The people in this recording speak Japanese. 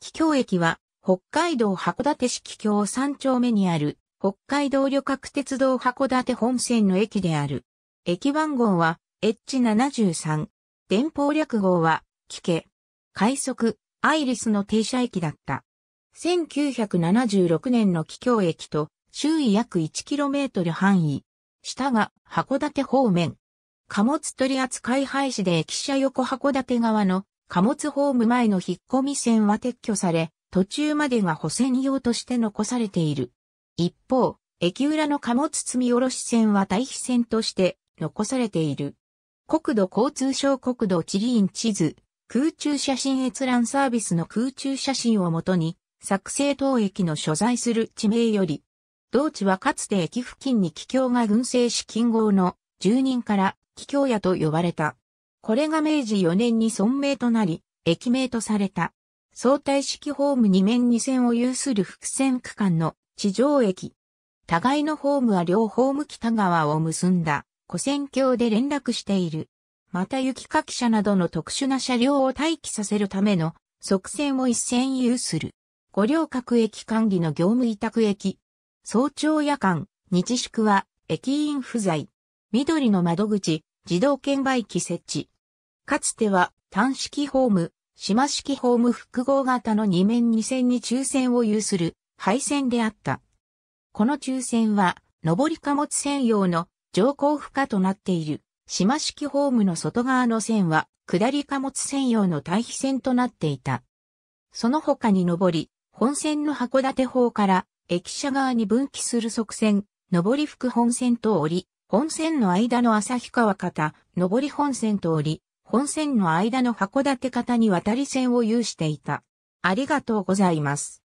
気境駅は、北海道函館市気境3丁目にある、北海道旅客鉄道函館本線の駅である。駅番号は、H73。電報略号は、気家。快速、アイリスの停車駅だった。1976年の気境駅と、周囲約 1km 範囲。下が、函館方面。貨物取扱廃止で駅舎横函館側の貨物ホーム前の引っ込み線は撤去され、途中までが補選用として残されている。一方、駅裏の貨物積み下ろし線は対比線として残されている。国土交通省国土地理院地図、空中写真閲覧サービスの空中写真をもとに、作成当駅の所在する地名より、同地はかつて駅付近に気境が群生し近郷の住人から気境屋と呼ばれた。これが明治4年に村名となり、駅名とされた。相対式ホーム2面2線を有する複線区間の地上駅。互いのホームは両ホーム北側を結んだ、古線橋で連絡している。また雪かき車などの特殊な車両を待機させるための側線を一線有する。五稜郭駅管理の業務委託駅。早朝夜間、日宿は駅員不在。緑の窓口、自動券売機設置。かつては単式ホーム、島式ホーム複合型の2面2線に抽選を有する配線であった。この抽選は、上り貨物専用の乗降負荷となっている。島式ホームの外側の線は、下り貨物専用の対比線となっていた。その他に上り、本線の函館方から駅舎側に分岐する側線、上り副本線と折り、本線の間の旭川方、上り本線と折り、本線の間の函館方に渡り線を有していた。ありがとうございます。